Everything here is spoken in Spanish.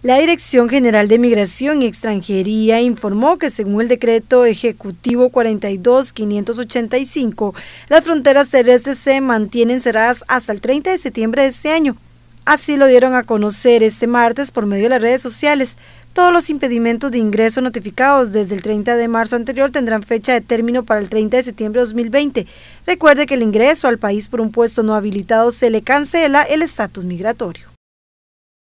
La Dirección General de Migración y Extranjería informó que según el decreto ejecutivo 42.585, las fronteras terrestres se mantienen cerradas hasta el 30 de septiembre de este año. Así lo dieron a conocer este martes por medio de las redes sociales. Todos los impedimentos de ingreso notificados desde el 30 de marzo anterior tendrán fecha de término para el 30 de septiembre de 2020. Recuerde que el ingreso al país por un puesto no habilitado se le cancela el estatus migratorio.